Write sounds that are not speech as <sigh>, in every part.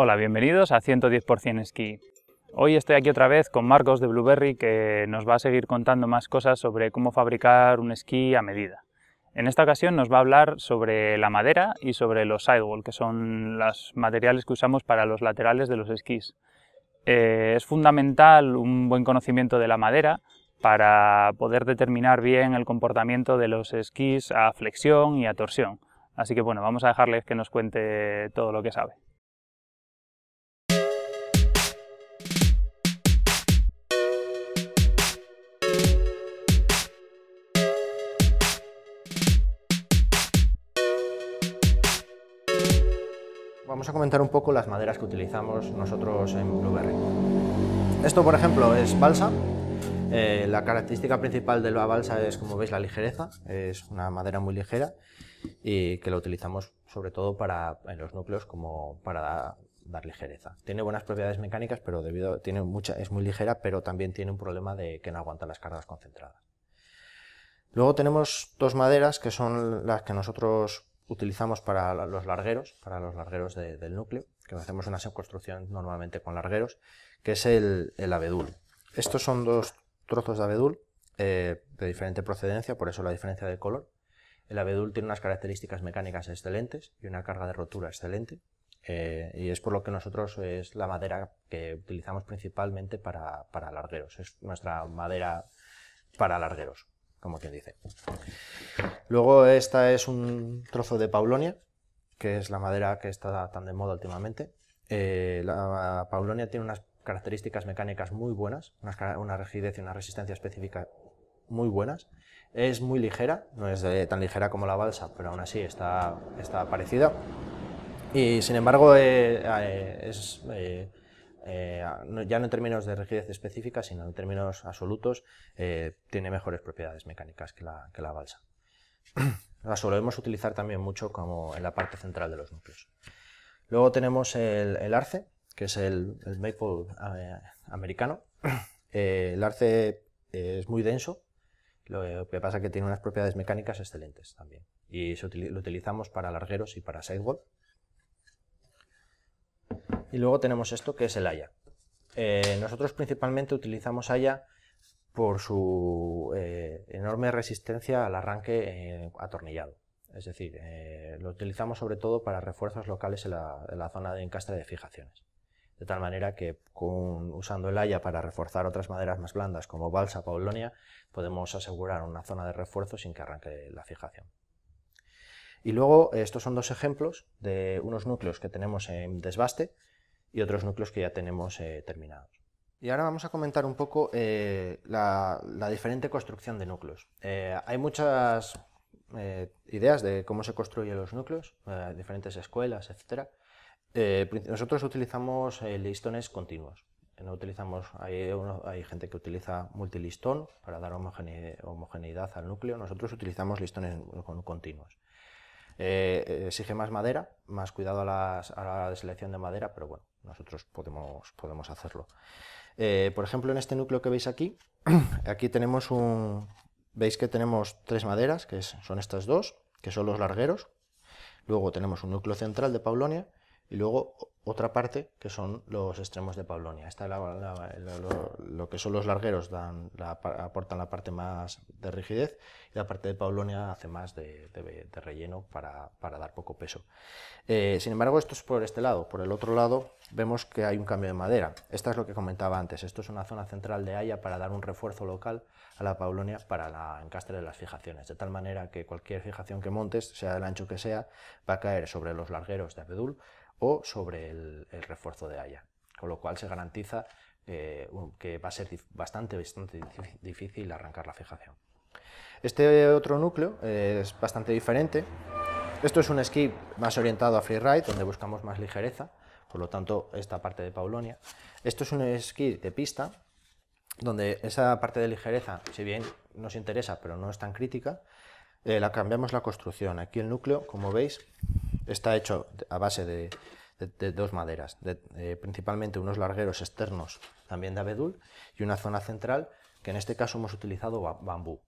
Hola, bienvenidos a 110% Esquí. Hoy estoy aquí otra vez con Marcos de Blueberry que nos va a seguir contando más cosas sobre cómo fabricar un esquí a medida. En esta ocasión nos va a hablar sobre la madera y sobre los sidewall, que son los materiales que usamos para los laterales de los esquís. Eh, es fundamental un buen conocimiento de la madera para poder determinar bien el comportamiento de los esquís a flexión y a torsión. Así que bueno, vamos a dejarles que nos cuente todo lo que sabe. Vamos a comentar un poco las maderas que utilizamos nosotros en Blueberry. Esto, por ejemplo, es balsa. Eh, la característica principal de la balsa es, como veis, la ligereza. Es una madera muy ligera y que la utilizamos sobre todo para, en los núcleos como para dar ligereza. Tiene buenas propiedades mecánicas, pero debido tiene mucha, es muy ligera, pero también tiene un problema de que no aguanta las cargas concentradas. Luego tenemos dos maderas que son las que nosotros utilizamos para los largueros, para los largueros del núcleo, que hacemos una construcción normalmente con largueros, que es el, abedul. Estos son dos trozos de abedul eh, de diferente procedencia, por eso la diferencia de color. El abedul tiene unas características mecánicas excelentes y una carga de rotura excelente, eh, y es por lo que nosotros es la madera que utilizamos principalmente para, para largueros, es nuestra madera para largueros como quien dice. Luego esta es un trozo de paulonia, que es la madera que está tan de moda últimamente. Eh, la paulonia tiene unas características mecánicas muy buenas, una, rigidez y una resistencia específica muy buenas. Es muy ligera, no es tan ligera como la balsa, pero aún así está, está parecida. Y sin embargo eh, eh, es eh, ya no en términos de rigidez específica, sino en términos absolutos, eh, tiene mejores propiedades mecánicas que la, balsa. <clears throat> la solemos utilizar también mucho como en la parte central de los núcleos. Luego tenemos el, arce, que es el, maple eh, americano. <clears throat> el arce es muy denso, lo que pasa es que tiene unas propiedades mecánicas excelentes también. Y lo utilizamos para largueros y para sidewall. Y luego tenemos esto que es el Haya. Eh, nosotros principalmente utilizamos Haya por su eh, enorme resistencia al arranque eh, atornillado. Es decir, lo utilizamos sobre todo para refuerzos locales en la, zona de encastre de fijaciones. De tal manera que usando el haya para reforzar otras maderas más blandas como balsa, paulonia, podemos asegurar una zona de refuerzo sin que arranque la fijación. Y luego, estos son dos ejemplos de unos núcleos que tenemos en desbaste, y otros núcleos que ya tenemos eh, terminados. Y ahora vamos a comentar un poco eh, la, diferente construcción de núcleos. Eh, hay muchas ideas de cómo se construyen los núcleos, diferentes escuelas, etc. nosotros utilizamos listones continuos. No utilizamos, hay, gente que utiliza multilistón para dar homogeneidad al núcleo. Nosotros utilizamos listones continuos. Eh, exige más madera, más cuidado a, la selección de madera, pero bueno, nosotros podemos, hacerlo. Eh, por ejemplo, en este núcleo que veis aquí, <clears throat> aquí tenemos un... Veis que tenemos tres maderas, que son estas dos, que son los largueros. Luego tenemos un núcleo central de Paulonia y luego otra parte que son los extremos de Pablonia. Esta, lo, que son los largueros dan, aportan la parte más de rigidez y la parte de Pablonia hace más de, relleno para, dar poco peso. Eh, sin embargo, esto es por este lado. Por el otro lado vemos que hay un cambio de madera. Esta es lo que comentaba antes. Esto es una zona central de Haya para dar un refuerzo local a la paulonia para la encastre de las fijaciones, de tal manera que cualquier fijación que montes, sea del ancho que sea, va a caer sobre los largueros de abedul o sobre el, refuerzo de Haya. Con lo cual se garantiza eh, que va a ser bastante, difícil arrancar la fijación. Este otro núcleo eh, es bastante diferente. Esto es un esquí más orientado a freeride, donde buscamos más ligereza, por lo tanto esta parte de Paulonia. Esto es un esquí de pista, donde esa parte de ligereza, si bien nos interesa, pero no es tan crítica, eh, la cambiamos la construcción. Aquí el núcleo, como veis, está hecho a base de, dos maderas, eh, principalmente unos largueros externos también de abedul y una zona central que en este caso hemos utilizado bambú.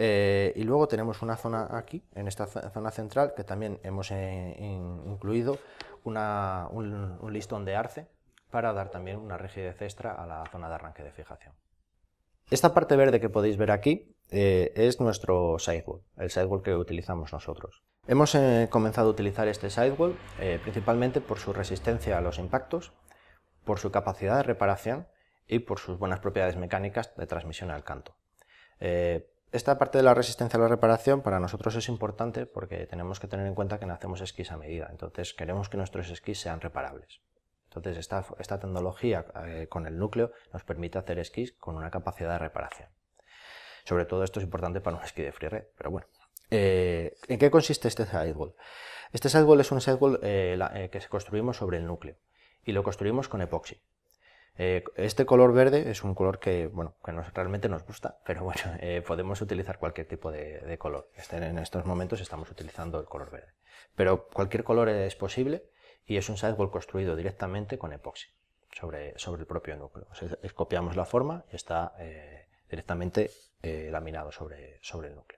Eh, y luego tenemos una zona aquí, en esta zona central, que también hemos eh, incluido un, listón de arce para dar también una rigidez extra a la zona de arranque de fijación. Esta parte verde que podéis ver aquí es nuestro sidewall, el sidewall que utilizamos nosotros. Hemos eh, comenzado a utilizar este sidewall eh, principalmente por su resistencia a los impactos, por su capacidad de reparación y por sus buenas propiedades mecánicas de transmisión al canto. Eh, esta parte de la resistencia a la reparación para nosotros es importante porque tenemos que tener en cuenta que no hacemos esquís a medida, entonces queremos que nuestros esquís sean reparables. Entonces esta, esta tecnología con el núcleo nos permite hacer esquís con una capacidad de reparación. Sobre todo esto es importante para un esquí de freeride, pero bueno. Eh, ¿En qué consiste este sidewall? Este sidewall es un sidewall eh, se eh, que construimos sobre el núcleo y lo construimos con epoxi. Eh, este color verde es un color que, bueno, que realmente nos gusta, <laughs> pero bueno, podemos utilizar cualquier tipo de, color. Este, en estos momentos estamos utilizando el color verde. Pero cualquier color es posible y es un sidewall construido directamente con epoxi sobre, sobre el propio núcleo. copiamos la forma y está directamente laminado sobre, sobre el núcleo.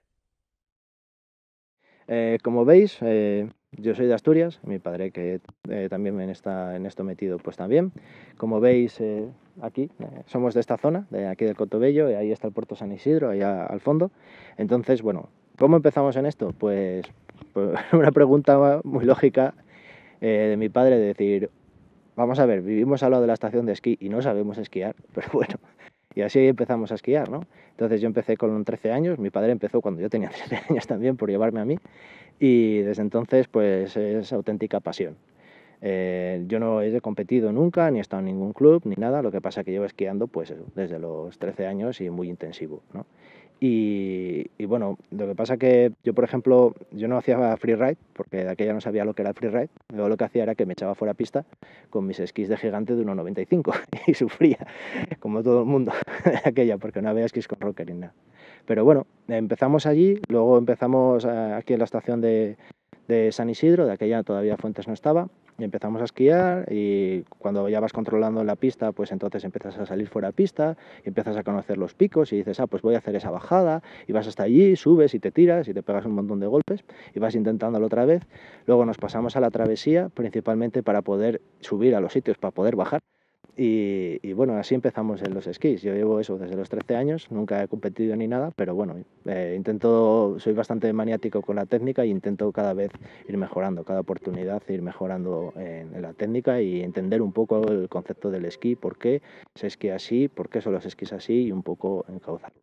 Eh, como veis, eh, yo soy de Asturias, mi padre que eh, también está en esto metido, pues también. Como veis aquí, somos de esta zona, de aquí del Cotobello, y ahí está el puerto San Isidro, allá al fondo. Entonces, bueno, ¿cómo empezamos en esto? Pues, pues <laughs> una pregunta muy lógica de mi padre, de decir, vamos a ver, vivimos al lado de la estación de esquí y no sabemos esquiar, <laughs> pero bueno, y así empezamos a esquiar, ¿no? Entonces yo empecé con 13 años, mi padre empezó cuando yo tenía 13 <laughs> años también por llevarme a mí y desde entonces pues es auténtica pasión. Eh, yo no he competido nunca, ni he estado en ningún club, ni nada. Lo que pasa es que llevo esquiando pues desde los 13 años y muy intensivo. Y, bueno, lo que pasa es que yo, por ejemplo, yo no hacía freeride, porque de aquella no sabía lo que era el freeride. lo que hacía era que me echaba fuera pista con mis esquís de gigante de 1,95 <laughs> y sufría, como todo el mundo de <laughs> aquella, porque no había esquís con rocker ni nada. Pero bueno, empezamos allí, luego empezamos eh, aquí en la estación de, de San Isidro, de aquella todavía Fuentes no estaba, empezamos a esquiar y cuando ya vas controlando la pista, pues entonces empiezas a salir fuera de pista y empiezas a conocer los picos y dices, ah, pues voy a hacer esa bajada y vas hasta allí, subes y te tiras y te pegas un montón de golpes y vas intentándolo otra vez. Luego nos pasamos a la travesía principalmente para poder subir a los sitios, para poder bajar. Y, bueno, así empezamos en los esquís. Yo llevo eso desde los 13 años, nunca he competido ni nada, pero bueno, eh, intento, soy bastante maniático con la técnica y intento cada vez ir mejorando, cada oportunidad ir mejorando en, la técnica y entender un poco el concepto del esquí, por qué se esquía así, por qué son los esquís así y un poco encauzarlo.